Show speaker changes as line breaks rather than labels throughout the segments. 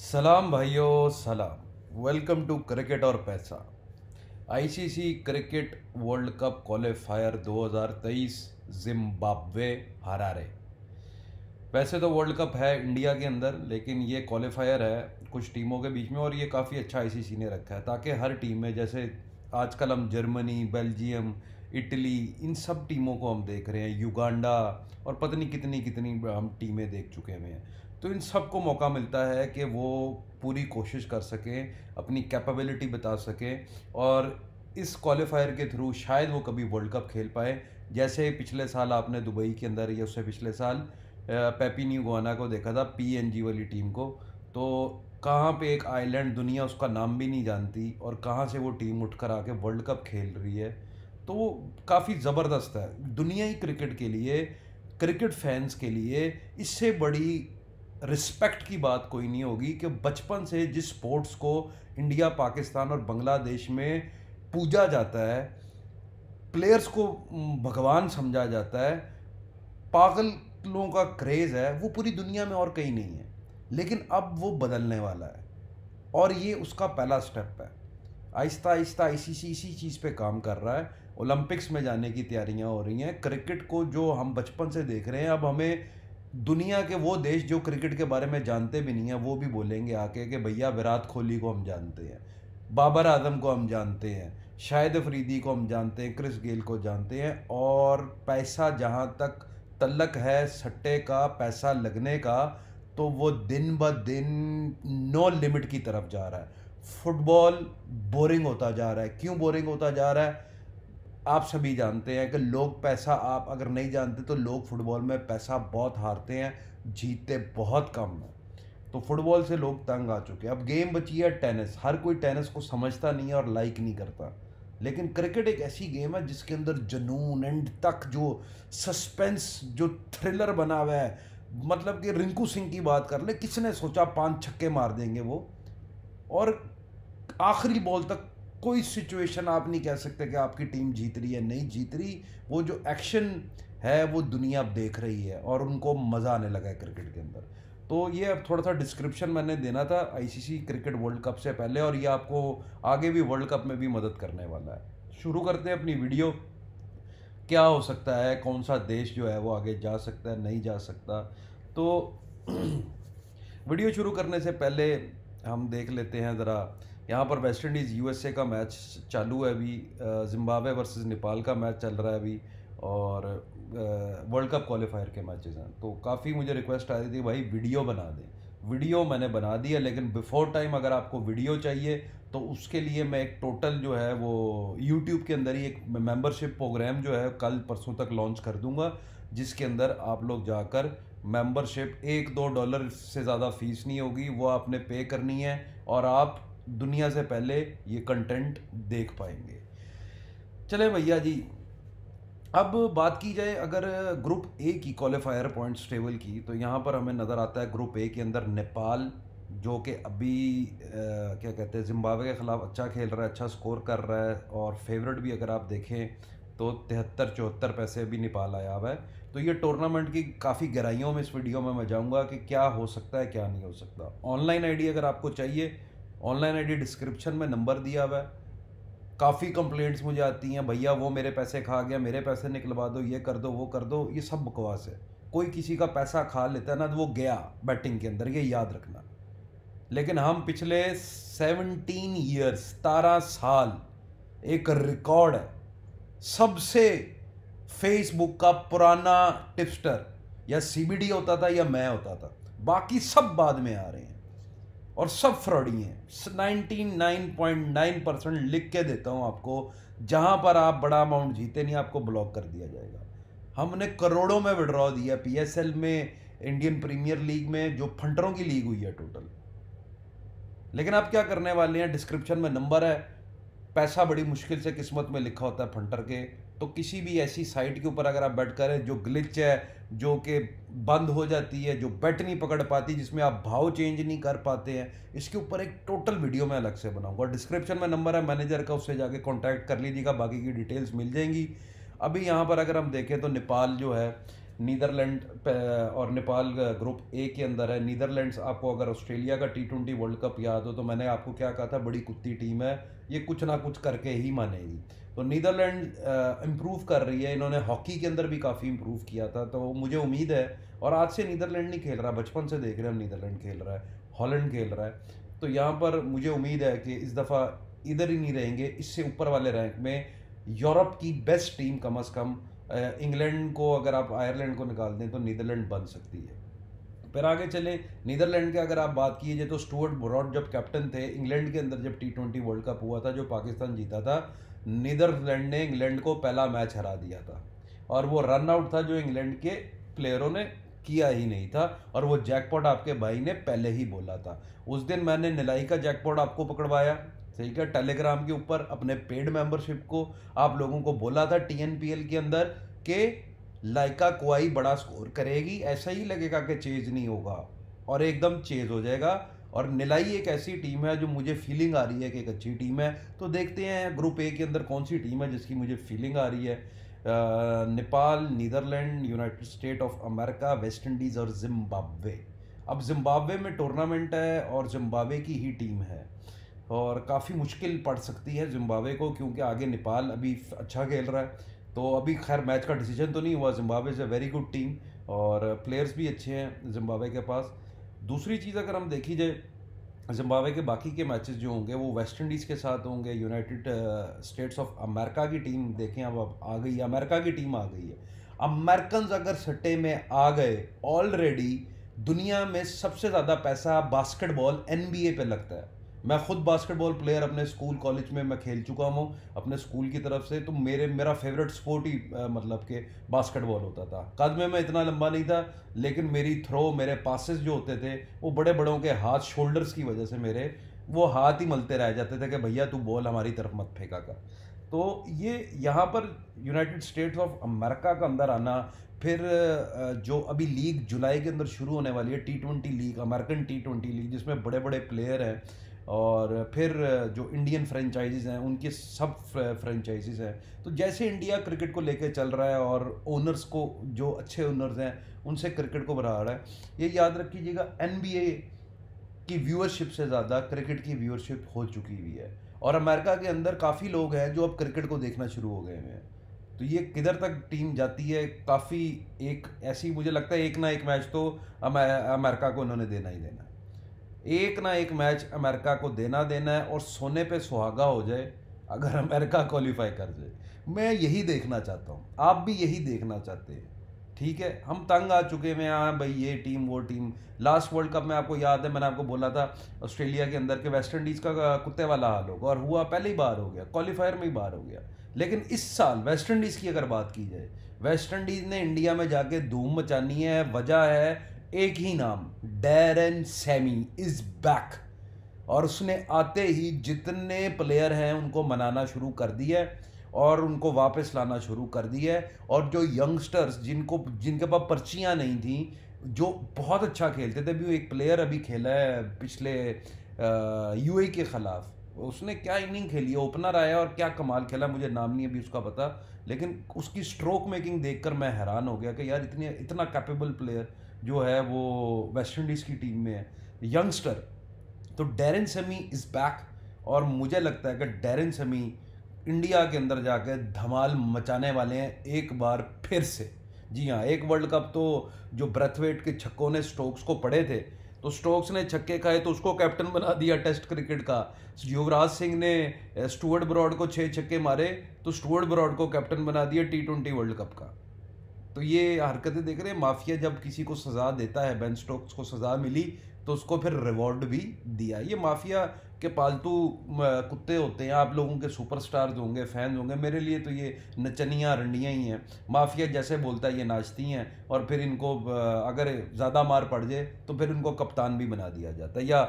सलाम भाइयों सलाम वेलकम टू क्रिकेट और पैसा ICC cricket world cup qualifier 2023 Zimbabwe Harare वैसे तो वर्ल्ड कप है इंडिया के अंदर लेकिन ये क्वालिफायर है कुछ टीमों के बीच में और ये काफ़ी अच्छा आईसीसी ने रखा है ताकि हर टीम में जैसे आजकल हम जर्मनी बेल्जियम इटली इन सब टीमों को हम देख रहे हैं युगांडा और पता नहीं कितनी कितनी हम टीमें देख चुके हुए हैं तो इन सब को मौका मिलता है कि वो पूरी कोशिश कर सकें अपनी कैपेबिलिटी बता सकें और इस क्वालिफायर के थ्रू शायद वो कभी वर्ल्ड कप खेल पाए जैसे पिछले साल आपने दुबई के अंदर या उससे पिछले साल पेपी न्यू गोना को देखा था पीएनजी वाली टीम को तो कहाँ पे एक आइलैंड दुनिया उसका नाम भी नहीं जानती और कहाँ से वो टीम उठ कर आके वर्ल्ड कप खेल रही है तो वो काफ़ी ज़बरदस्त है दुनिया ही क्रिकेट के लिए क्रिकेट फैंस के लिए इससे बड़ी रिस्पेक्ट की बात कोई नहीं होगी कि बचपन से जिस स्पोर्ट्स को इंडिया पाकिस्तान और बांग्लादेश में पूजा जाता है प्लेयर्स को भगवान समझा जाता है पागलों का क्रेज़ है वो पूरी दुनिया में और कहीं नहीं है लेकिन अब वो बदलने वाला है और ये उसका पहला स्टेप है आहिस्ता आहिस्ता इसी इसी चीज़ पे काम कर रहा है ओलंपिक्स में जाने की तैयारियां हो रही हैं क्रिकेट को जो हम बचपन से देख रहे हैं अब हमें दुनिया के वो देश जो क्रिकेट के बारे में जानते भी नहीं हैं वो भी बोलेंगे आके कि भैया विराट कोहली को हम जानते हैं बाबर आजम को हम जानते हैं शाहिद अफरीदी को हम जानते हैं क्रिस गेल को जानते हैं और पैसा जहाँ तक तलक है सट्टे का पैसा लगने का तो वो दिन ब दिन नो लिमिट की तरफ जा रहा है फुटबॉल बोरिंग होता जा रहा है क्यों बोरिंग होता जा रहा है आप सभी जानते हैं कि लोग पैसा आप अगर नहीं जानते तो लोग फुटबॉल में पैसा बहुत हारते हैं जीतते बहुत कम हैं तो फुटबॉल से लोग तंग आ चुके हैं अब गेम बची है टेनिस हर कोई टेनिस को समझता नहीं है और लाइक नहीं करता लेकिन क्रिकेट एक ऐसी गेम है जिसके अंदर जुनून एंड तक जो सस्पेंस जो थ्रिलर बना हुआ है मतलब कि रिंकू सिंह की बात कर ले किसने सोचा पांच छक्के मार देंगे वो और आखिरी बॉल तक कोई सिचुएशन आप नहीं कह सकते कि आपकी टीम जीत रही है नहीं जीत रही वो जो एक्शन है वो दुनिया देख रही है और उनको मज़ा आने लगा है क्रिकेट के अंदर तो ये अब थोड़ा सा डिस्क्रिप्शन मैंने देना था आईसीसी क्रिकेट वर्ल्ड कप से पहले और ये आपको आगे भी वर्ल्ड कप में भी मदद करने वाला है शुरू करते हैं अपनी वीडियो क्या हो सकता है कौन सा देश जो है वो आगे जा सकता है नहीं जा सकता तो वीडियो शुरू करने से पहले हम देख लेते हैं ज़रा यहाँ पर वेस्ट इंडीज़ यूएसए का मैच चालू है अभी जिम्बाब्वे वर्सेस नेपाल का मैच चल रहा है अभी और वर्ल्ड कप क्वालिफायर के मैचेस हैं तो काफ़ी मुझे रिक्वेस्ट आ रही थी भाई वीडियो बना दें वीडियो मैंने बना दिया लेकिन बिफोर टाइम अगर आपको वीडियो चाहिए तो उसके लिए मैं एक टोटल जो है वो यूट्यूब के अंदर ही एक मेंबरशिप प्रोग्राम जो है कल परसों तक लॉन्च कर दूंगा जिसके अंदर आप लोग जाकर मेंबरशिप एक दो डॉलर से ज़्यादा फीस नहीं होगी वो आपने पे करनी है और आप दुनिया से पहले ये कंटेंट देख पाएंगे चले भैया जी अब बात की जाए अगर ग्रुप ए की क्वालिफायर पॉइंट्स टेबल की तो यहाँ पर हमें नज़र आता है ग्रुप ए के अंदर नेपाल जो कि अभी आ, क्या कहते हैं जिम्बाब्वे के ख़िलाफ़ अच्छा खेल रहा है अच्छा स्कोर कर रहा है और फेवरेट भी अगर आप देखें तो तिहत्तर चौहत्तर पैसे अभी नेपाल आया हुआ है तो ये टूर्नामेंट की काफ़ी गहराइयों में इस वीडियो में मैं जाऊँगा कि क्या हो सकता है क्या नहीं हो सकता ऑनलाइन आईडी अगर आपको चाहिए ऑनलाइन आईडी डिस्क्रिप्शन में नंबर दिया हुआ है काफ़ी कंप्लेंट्स मुझे आती हैं भैया वो मेरे पैसे खा गया मेरे पैसे निकलवा दो ये कर दो वो कर दो ये सब बकवास है कोई किसी का पैसा खा लेता है ना तो वो गया बैटिंग के अंदर ये याद रखना लेकिन हम पिछले सेवनटीन ईयर्स सतारह साल एक रिकॉर्ड है सबसे फेसबुक का पुराना टिप्स्टर या सीबीडी होता था या मैं होता था बाकी सब बाद में आ रहे हैं और सब फ्रॉडी हैं 99.9 नाइन पॉइंट नाइन परसेंट लिख के देता हूँ आपको जहाँ पर आप बड़ा अमाउंट जीते नहीं आपको ब्लॉक कर दिया जाएगा हमने करोड़ों में विड्रॉ दिया पीएसएल में इंडियन प्रीमियर लीग में जो फंटरों की लीग हुई है टोटल लेकिन आप क्या करने वाले हैं डिस्क्रिप्शन में नंबर है पैसा बड़ी मुश्किल से किस्मत में लिखा होता है फंटर के तो किसी भी ऐसी साइट के ऊपर अगर आप बैठ करें जो ग्लिच है जो कि बंद हो जाती है जो बैट नहीं पकड़ पाती जिसमें आप भाव चेंज नहीं कर पाते हैं इसके ऊपर एक टोटल वीडियो मैं अलग से बनाऊंगा डिस्क्रिप्शन में नंबर है मैनेजर का उससे जाके कॉन्टैक्ट कर लीजिएगा बाकी की डिटेल्स मिल जाएंगी अभी यहाँ पर अगर हम देखें तो नेपाल जो है नीदरलैंड और नेपाल ग्रुप ए के अंदर है नीदरलैंड्स आपको अगर ऑस्ट्रेलिया का टी ट्वेंटी वर्ल्ड कप याद हो तो मैंने आपको क्या कहा था बड़ी कुत्ती टीम है ये कुछ ना कुछ करके ही मानेगी तो नीदरलैंड इम्प्रूव कर रही है इन्होंने हॉकी के अंदर भी काफ़ी इम्प्रूव किया था तो मुझे उम्मीद है और आज से नीदरलैंड नहीं खेल रहा बचपन से देख रहे हैं हम नीदरलैंड खेल रहा है हॉलैंड खेल रहा है तो यहाँ पर मुझे उम्मीद है कि इस दफ़ा इधर ही नहीं रहेंगे इससे ऊपर वाले रैंक में यूरोप की बेस्ट टीम कम अज़ कम इंग्लैंड को अगर आप आयरलैंड को निकाल दें तो नीदरलैंड बन सकती है फिर आगे चलें नीदरलैंड के अगर आप बात की जाए तो स्टुअर्ट ब्रॉड जब कैप्टन थे इंग्लैंड के अंदर जब टी ट्वेंटी वर्ल्ड कप हुआ था जो पाकिस्तान जीता था नीदरलैंड ने इंग्लैंड को पहला मैच हरा दिया था और वो रन आउट था जो इंग्लैंड के प्लेयरों ने किया ही नहीं था और वो जैकपॉट आपके भाई ने पहले ही बोला था उस दिन मैंने निलाई का जैकपॉट आपको पकड़वाया ठीक है टेलीग्राम के ऊपर अपने पेड मेंबरशिप को आप लोगों को बोला था टीएनपीएल के अंदर के लाइका कोई बड़ा स्कोर करेगी ऐसा ही लगेगा कि चेज नहीं होगा और एकदम चेज हो जाएगा और निलाई एक ऐसी टीम है जो मुझे फीलिंग आ रही है कि एक अच्छी टीम है तो देखते हैं ग्रुप ए के अंदर कौन सी टीम है जिसकी मुझे फीलिंग आ रही है आ, Nepal Netherlands United State of America West Indies और जिम्बाब्वे अब जिम्बाब्वे में टूर्नामेंट है और जिम्बाब्वे की ही टीम है और काफ़ी मुश्किल पड़ सकती है जिम्बावे को क्योंकि आगे नेपाल अभी अच्छा खेल रहा है तो अभी खैर मैच का डिसीजन तो नहीं हुआ Zimbabwe is a very good team और प्लेयर्स भी अच्छे हैं जिम्बावे के पास दूसरी चीज़ अगर हम देखी जाए जिम्बावे के बाकी के मैचेस जो होंगे वो वेस्ट इंडीज़ के साथ होंगे यूनाइटेड स्टेट्स ऑफ अमेरिका की टीम देखें अब अब आ गई है अमेरिका की टीम आ गई है अमेरिकन अगर सट्टे में आ गए ऑलरेडी दुनिया में सबसे ज़्यादा पैसा बास्केटबॉल एन पे लगता है मैं खुद बास्केटबॉल प्लेयर अपने स्कूल कॉलेज में मैं खेल चुका हूँ अपने स्कूल की तरफ से तो मेरे मेरा फेवरेट स्पोर्ट ही मतलब के बास्केटबॉल होता था कद में मैं इतना लंबा नहीं था लेकिन मेरी थ्रो मेरे पासिस जो होते थे वो बड़े बड़ों के हाथ शोल्डर्स की वजह से मेरे वो हाथ ही मलते रह जाते थे कि भैया तू बॉल हमारी तरफ मत फेंका कर तो ये यहाँ पर यूनाइटेड स्टेट्स ऑफ अमेरिका का अंदर आना फिर जो अभी लीग जुलाई के अंदर शुरू होने वाली है T twenty league American T twenty league जिसमें बड़े बड़े प्लेयर हैं और फिर जो इंडियन फ्रेंचाइजीज हैं उनके सब फ्रेंचाइजीज हैं तो जैसे इंडिया क्रिकेट को लेकर चल रहा है और ओनर्स को जो अच्छे ओनर्स हैं उनसे क्रिकेट को बढ़ा रहा है ये याद रख कीजिएगा एन की व्यूअरशिप से ज़्यादा क्रिकेट की व्यूअरशिप हो चुकी हुई है और अमेरिका के अंदर काफ़ी लोग हैं जो अब क्रिकेट को देखना शुरू हो गए हैं तो ये किधर तक टीम जाती है काफ़ी एक ऐसी मुझे लगता है एक ना एक मैच तो अमेरिका को उन्होंने देना ही देना एक ना एक मैच अमेरिका को देना देना है और सोने पे सुहागा हो जाए अगर अमेरिका क्वालिफाई कर जाए मैं यही देखना चाहता हूँ आप भी यही देखना चाहते हैं ठीक है हम तंग आ चुके हैं हाँ भाई ये टीम वो टीम लास्ट वर्ल्ड कप में आपको याद है मैंने आपको बोला था ऑस्ट्रेलिया के अंदर के वेस्ट इंडीज़ का कुत्ते वाला हाल होगा और हुआ पहले ही बार हो गया क्वालिफायर में ही बार हो गया लेकिन इस साल वेस्ट इंडीज़ की अगर बात की जाए वेस्ट इंडीज़ ने इंडिया में जाके धूम मचानी है वजह है एक ही नाम डेरन सैमी इज़ बैक और उसने आते ही जितने प्लेयर हैं उनको मनाना शुरू कर दिया है और उनको वापस लाना शुरू कर दिया है और जो यंगस्टर्स जिनको जिनके पास पर्चियाँ नहीं थी जो बहुत अच्छा खेलते थे भी एक प्लेयर अभी खेला है पिछले यू के ख़िलाफ़ उसने क्या इनिंग खेली है ओपनर आया और क्या कमाल खेला मुझे नाम नहीं अभी उसका पता लेकिन उसकी स्ट्रोक मेकिंग देखकर मैं हैरान हो गया कि यार इतने इतना कैपेबल प्लेयर जो है वो वेस्ट इंडीज़ की टीम में है यंगस्टर तो डेरन समी इज़ बैक और मुझे लगता है कि डेरन समी इंडिया के अंदर जाकर धमाल मचाने वाले हैं एक बार फिर से जी हाँ एक वर्ल्ड कप तो जो ब्रथवेट के छक्कों ने स्टोक्स को पड़े थे तो स्टोक्स ने छक्के खाए तो उसको कैप्टन बना दिया टेस्ट क्रिकेट का युवराज सिंह ने स्टुअर्ट eh, ब्रॉड को छः छक्के मारे तो स्टुअर्ट ब्रॉड को कैप्टन बना दिया टी ट्वेंटी वर्ल्ड कप का तो ये हरकतें देख रहे हैं माफिया जब किसी को सज़ा देता है बेन स्टोक्स को सज़ा मिली तो उसको फिर रिवॉर्ड भी दिया ये माफिया के पालतू कुत्ते होते हैं आप लोगों के सुपरस्टार्स होंगे फैन होंगे मेरे लिए तो ये नचनियाँ रंडियाँ ही हैं माफिया जैसे बोलता है ये नाचती हैं और फिर इनको अगर ज़्यादा मार पड़ जाए तो फिर इनको कप्तान भी बना दिया जाता है या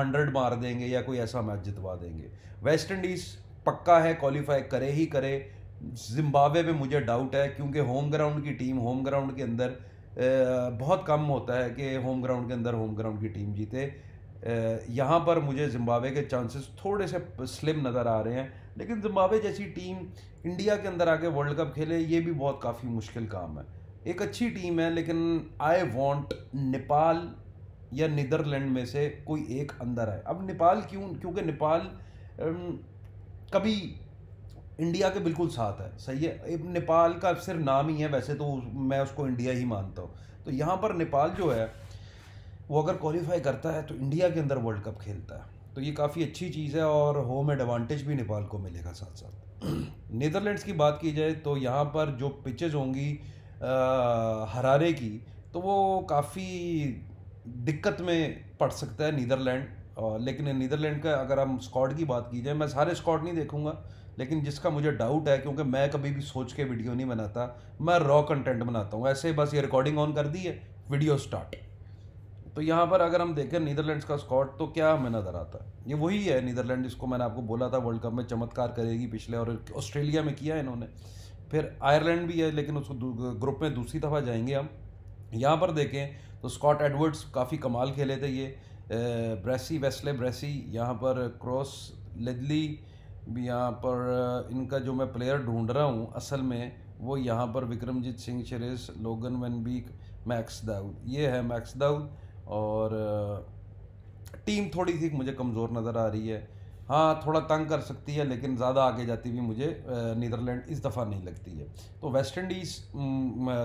हंड्रेड मार देंगे या कोई ऐसा मैच जितवा देंगे वेस्ट इंडीज़ पक्का है क्वालिफाई करे ही करे जिम्बावे पे मुझे डाउट है क्योंकि होम ग्राउंड की टीम होम ग्राउंड के अंदर बहुत कम होता है कि होम ग्राउंड के अंदर होम ग्राउंड की टीम जीते यहाँ पर मुझे जिम्बाब्वे के चांसेस थोड़े से स्लिम नज़र आ रहे हैं लेकिन जिम्बाब्वे जैसी टीम इंडिया के अंदर आके वर्ल्ड कप खेले ये भी बहुत काफ़ी मुश्किल काम है एक अच्छी टीम है लेकिन आई वॉन्ट नेपाल या नीदरलैंड में से कोई एक अंदर है अब नेपाल क्यों क्योंकि नेपाल कभी इंडिया के बिल्कुल साथ है सही है नेपाल का सिर्फ नाम ही है वैसे तो मैं उसको इंडिया ही मानता हूँ तो यहाँ पर नेपाल जो है वो अगर क्वालिफाई करता है तो इंडिया के अंदर वर्ल्ड कप खेलता है तो ये काफ़ी अच्छी चीज़ है और होम एडवांटेज भी नेपाल को मिलेगा साथ साथ नीदरलैंड्स की बात की जाए तो यहाँ पर जो पिचेज होंगी हरारे की तो वो काफ़ी दिक्कत में पड़ सकता है नीदरलैंड लेकिन नीदरलैंड का अगर हम स्कॉट की बात की जाए मैं सारे स्कॉट नहीं देखूंगा लेकिन जिसका मुझे डाउट है क्योंकि मैं कभी भी सोच के वीडियो नहीं बनाता मैं रॉ कंटेंट बनाता हूँ ऐसे बस ये रिकॉर्डिंग ऑन कर दी है वीडियो स्टार्ट तो यहाँ पर अगर हम देखें नीदरलैंड्स का स्कॉट तो क्या हमें नज़र आता है ये वही है नीदरलैंड जिसको मैंने आपको बोला था वर्ल्ड कप में चमत्कार करेगी पिछले और ऑस्ट्रेलिया में किया इन्होंने फिर आयरलैंड भी है लेकिन उसको ग्रुप में दूसरी दफ़ा जाएंगे हम यहाँ पर देखें तो स्कॉट एडवर्ड्स काफ़ी कमाल खेले थे ये ब्रेसी वेस्ले ब्रेसी यहाँ पर क्रॉस लेदली भी यहाँ पर इनका जो मैं प्लेयर ढूंढ रहा हूँ असल में वो यहाँ पर विक्रमजीत सिंह शरेस लोगन वन बीक मैक्स दाऊद ये है मैक्स दाऊद और टीम थोड़ी सी मुझे कमज़ोर नज़र आ रही है हाँ थोड़ा तंग कर सकती है लेकिन ज़्यादा आगे जाती हुई मुझे नीदरलैंड इस दफ़ा नहीं लगती है तो वेस्ट इंडीज़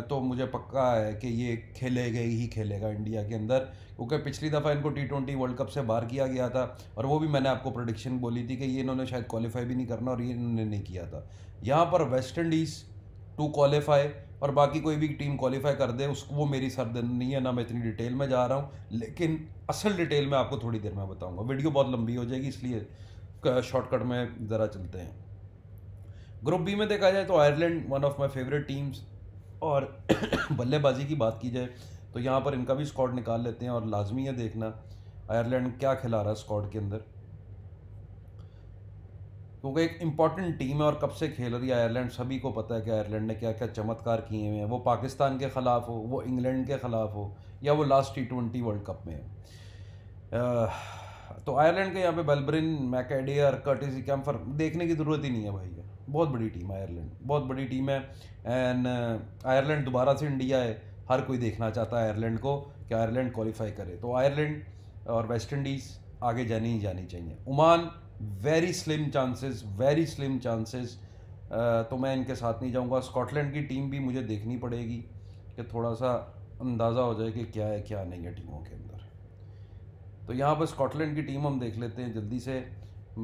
तो मुझे पक्का है कि ये खेलेगा ही खेलेगा इंडिया के अंदर क्योंकि पिछली दफ़ा इनको टी ट्वेंटी वर्ल्ड कप से बाहर किया गया था और वो भी मैंने आपको प्रोडिक्शन बोली थी कि ये इन्होंने शायद क्वालिफाई भी नहीं करना और ये इन्होंने नहीं किया था यहाँ पर वेस्ट इंडीज़ टू क्वालिफाई और बाकी कोई भी टीम क्वालिफाई कर दे उसको वो मेरी सर नहीं है ना मैं इतनी डिटेल में जा रहा हूँ लेकिन असल डिटेल में आपको थोड़ी देर में बताऊँगा वीडियो बहुत लंबी हो जाएगी इसलिए शॉर्टकट में ज़रा चलते हैं ग्रुप बी में देखा जाए तो Ireland one of my favourite teams और बल्लेबाजी की बात की जाए तो यहाँ पर इनका भी स्कॉड निकाल लेते हैं और लाजमी है देखना आयरलैंड क्या खिला रहा है स्कॉड के अंदर क्योंकि एक इम्पॉर्टेंट टीम है और कब से खेल रही है आयरलैंड सभी को पता है कि आयरलैंड ने क्या क्या चमत्कार किए हुए हैं वो पाकिस्तान के ख़िलाफ़ हो वो इंग्लैंड के ख़िलाफ़ हो या वो last T twenty world cup में है तो आयरलैंड का यहाँ पे बेलब्रिन मैकेडियर कर्टिस कैम्फर देखने की ज़रूरत ही नहीं है भाई बहुत बड़ी टीम है आयरलैंड बहुत बड़ी टीम है एंड आयरलैंड uh, दोबारा से इंडिया है हर कोई देखना चाहता है आयरलैंड को कि आयरलैंड क्वालिफाई करे तो आयरलैंड और वेस्ट इंडीज़ आगे जानी ही जानी चाहिए Oman very slim chances very slim chances तो मैं इनके साथ नहीं जाऊंगा स्कॉटलैंड की टीम भी मुझे देखनी पड़ेगी कि थोड़ा सा अंदाज़ा हो जाए कि क्या है क्या नहीं है टीमों के अंदर तो यहाँ पर स्कॉटलैंड की टीम हम देख लेते हैं जल्दी से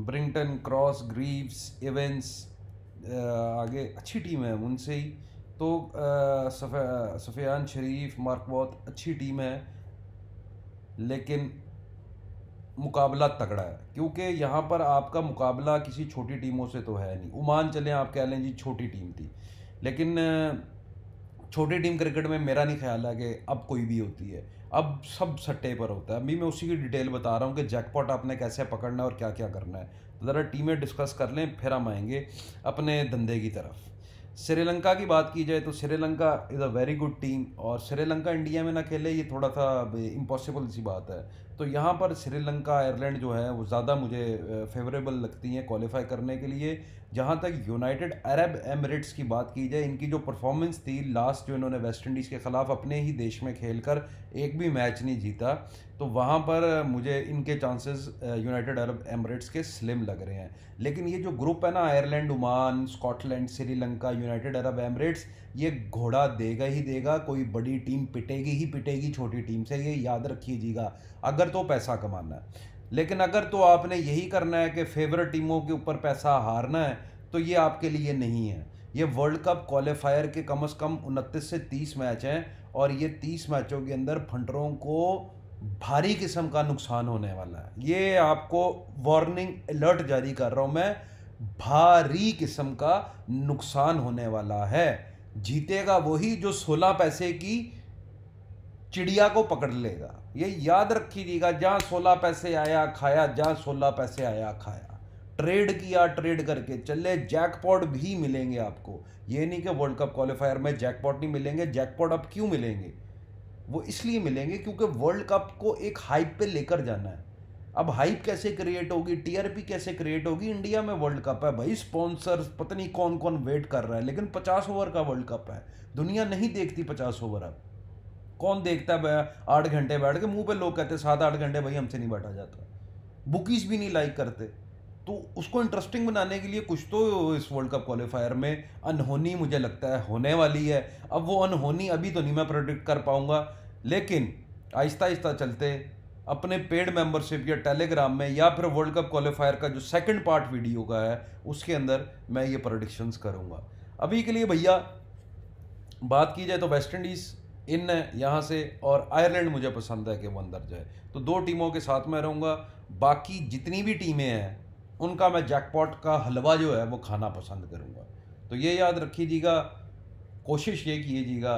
ब्रिंगटन क्रॉस ग्रीव्स इवेंस आगे अच्छी टीम है उनसे ही तो सफ़ियान शरीफ मार्क बहुत अच्छी टीम है लेकिन मुकाबला तगड़ा है क्योंकि यहाँ पर आपका मुकाबला किसी छोटी टीमों से तो है नहीं उमान चले आप कह लें जी छोटी टीम थी लेकिन छोटी टीम क्रिकेट में मेरा नहीं ख्याल है कि अब कोई भी होती है अब सब सट्टे पर होता है अभी मैं उसी की डिटेल बता रहा हूँ कि जैकपॉट आपने कैसे पकड़ना है और क्या क्या करना है तो ज़रा टीमें डिस्कस कर लें फिर हम आएंगे अपने धंधे की तरफ श्रीलंका की बात की जाए तो Sri Lanka is a very good team और श्रीलंका इंडिया में ना खेले ये थोड़ा सा इम्पॉसिबल सी बात है तो यहाँ पर श्रीलंका आयरलैंड जो है वो ज़्यादा मुझे फेवरेबल लगती हैं क्वालिफाई करने के लिए जहाँ तक यूनाइटेड अरब एमरेट्स की बात की जाए इनकी जो परफॉर्मेंस थी लास्ट जो इन्होंने वेस्ट इंडीज़ के ख़िलाफ़ अपने ही देश में खेल कर एक भी मैच नहीं जीता तो वहाँ पर मुझे इनके चांसेस यूनाइटेड अरब एमरेट्स के स्लिम लग रहे हैं लेकिन ये जो ग्रुप है ना Ireland Oman Scotland Sri Lanka United Arab Emirates ये घोड़ा देगा ही देगा कोई बड़ी टीम पिटेगी ही पिटेगी छोटी टीम से ये याद रखिएगा अगर तो पैसा कमाना है लेकिन अगर तो आपने यही करना है कि फेवरेट टीमों के ऊपर पैसा हारना है तो ये आपके लिए नहीं है ये वर्ल्ड कप क्वालिफायर के कम से कम उनतीस से तीस मैच हैं और ये तीस मैचों के अंदर फंटरों को भारी किस्म का नुकसान होने वाला है ये आपको वार्निंग अलर्ट जारी कर रहा हूँ मैं भारी किस्म का नुकसान होने वाला है जीतेगा वही जो सोलह पैसे की चिड़िया को पकड़ लेगा ये याद रखीजिएगा जहाँ सोलह पैसे आया खाया जहाँ सोलह पैसे आया खाया ट्रेड किया ट्रेड करके चले जैकपॉट भी मिलेंगे आपको ये नहीं कि वर्ल्ड कप क्वालिफायर में जैकपॉट नहीं मिलेंगे जैकपॉट अब क्यों मिलेंगे वो इसलिए मिलेंगे क्योंकि वर्ल्ड कप को एक हाइप पे लेकर जाना है अब हाइप कैसे क्रिएट होगी टीआरपी कैसे क्रिएट होगी इंडिया में वर्ल्ड कप है भाई स्पॉन्सर पता नहीं कौन कौन वेट कर रहा है लेकिन पचास ओवर का वर्ल्ड कप है दुनिया नहीं देखती पचास ओवर अब कौन देखता है आठ घंटे बैठ के मुंह पे लोग कहते सात आठ घंटे भाई हमसे नहीं बैठा जाता बुकीज भी नहीं लाइक करते तो उसको इंटरेस्टिंग बनाने के लिए कुछ तो इस वर्ल्ड कप क्वालिफायर में अनहोनी मुझे लगता है होने वाली है अब वो अनहोनी अभी तो नहीं मैं प्रोडिक्ट कर पाऊंगा लेकिन आहिस्ता आहिस्ता चलते अपने पेड मेंबरशिप या टेलीग्राम में या फिर वर्ल्ड कप क्वालिफायर का जो सेकंड पार्ट वीडियो का है उसके अंदर मैं ये प्रोडिक्शंस करूँगा अभी के लिए भैया बात की जाए तो वेस्ट इंडीज़ इन यहाँ से और आयरलैंड मुझे पसंद है कि वो अंदर जाए तो दो टीमों के साथ मैं रहूँगा बाकी जितनी भी टीमें हैं उनका मैं जैकपॉट का हलवा जो है वो खाना पसंद करूँगा तो ये याद रखीजिएगा कोशिश ये कीजिएगा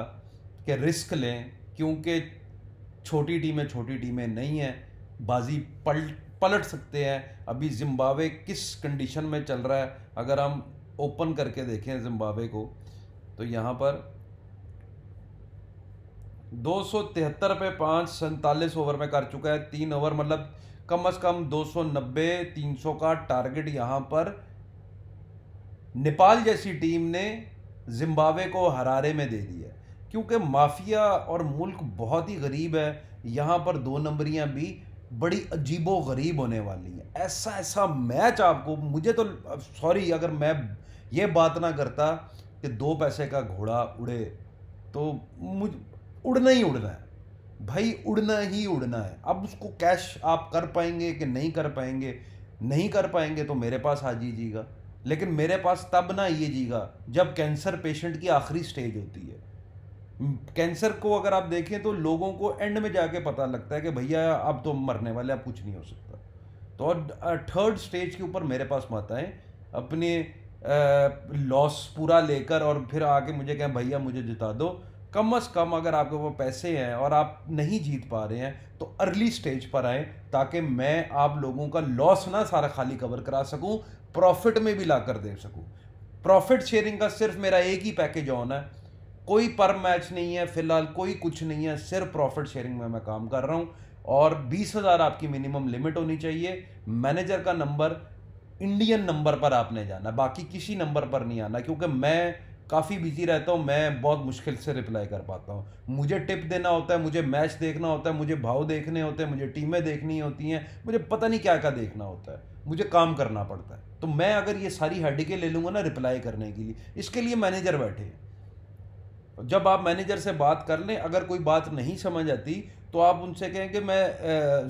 कि रिस्क लें क्योंकि छोटी टीमें छोटी टीमें नहीं हैं बाजी पलट पलट सकते हैं अभी जिम्बावे किस कंडीशन में चल रहा है अगर हम ओपन करके देखें जिम्बावे को तो यहाँ पर दो सौ तिहत्तर पे पाँच सैंतालीस ओवर में कर चुका है तीन ओवर मतलब कम से कम दो सौ नब्बे तीन सौ का टारगेट यहाँ पर नेपाल जैसी टीम ने जिम्बावे को हरारे में दे दिया क्योंकि माफिया और मुल्क बहुत ही गरीब है यहाँ पर दो नंबरियाँ भी बड़ी अजीबो गरीब होने वाली हैं ऐसा ऐसा मैच आपको मुझे तो सॉरी अगर मैं ये बात ना करता कि दो पैसे का घोड़ा उड़े तो मुझ उड़ना ही उड़ना है भाई उड़ना ही उड़ना है अब उसको कैश आप कर पाएंगे कि नहीं कर पाएंगे नहीं कर पाएंगे तो मेरे पास आ जीजिएगा लेकिन मेरे पास तब ना जीगा जब कैंसर पेशेंट की आखिरी स्टेज होती है कैंसर हम्म, को अगर आप देखें तो लोगों को एंड में जाके पता लगता है कि भैया अब तो मरने वाले अब कुछ नहीं हो सकता तो और थर्ड स्टेज के ऊपर मेरे पास मत आए अपने लॉस पूरा लेकर और फिर आके मुझे कहें भैया मुझे जिता दो कम अज़ कम अगर आपके पास पैसे हैं और आप नहीं जीत पा रहे हैं तो अर्ली स्टेज पर आएँ ताकि मैं आप लोगों का लॉस ना सारा खाली कवर करा सकूँ प्रॉफिट में भी ला कर दे सकूँ प्रॉफिट शेयरिंग का सिर्फ मेरा एक ही पैकेज ऑन है कोई पर मैच नहीं है फिलहाल कोई कुछ नहीं है सिर्फ प्रॉफिट शेयरिंग में मैं काम कर रहा हूँ और बीस हज़ार आपकी मिनिमम लिमिट होनी चाहिए मैनेजर का नंबर इंडियन नंबर पर आपने जाना बाकी किसी नंबर पर नहीं आना क्योंकि मैं काफ़ी बिजी रहता हूँ मैं बहुत मुश्किल से रिप्लाई कर पाता हूँ मुझे टिप देना होता है मुझे मैच देखना होता है मुझे भाव देखने होते हैं मुझे टीमें देखनी होती हैं मुझे पता नहीं क्या क्या देखना होता है मुझे काम करना पड़ता है तो मैं अगर ये सारी हड्डिकें ले लूँगा ना रिप्लाई करने के लिए इसके लिए मैनेजर बैठे हैं जब आप मैनेजर से बात कर लें अगर कोई बात नहीं समझ आती तो आप उनसे कहें कि मैं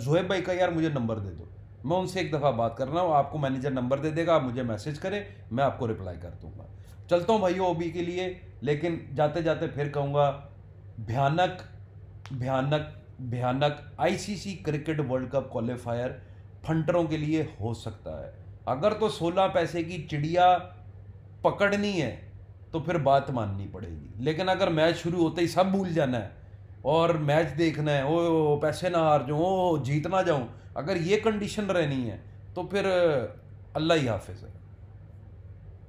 जोहेब भाई का यार मुझे नंबर दे दो मैं उनसे एक दफ़ा बात कर रहा हूँ आपको मैनेजर नंबर दे देगा आप मुझे मैसेज करें मैं आपको रिप्लाई कर दूँगा चलता हूँ भाइयों ओबी के लिए लेकिन जाते जाते फिर कहूँगा भयानक भयानक भयानक ICC cricket world cup qualifier फंटरों के लिए हो सकता है अगर तो सोलह पैसे की चिड़िया पकड़नी है तो फिर बात माननी पड़ेगी लेकिन अगर मैच शुरू होते ही सब भूल जाना है और मैच देखना है ओ पैसे ना हार जाऊँ ओ जीत ना जाऊँ अगर ये कंडीशन रहनी है तो फिर अल्लाह ही हाफिज़ है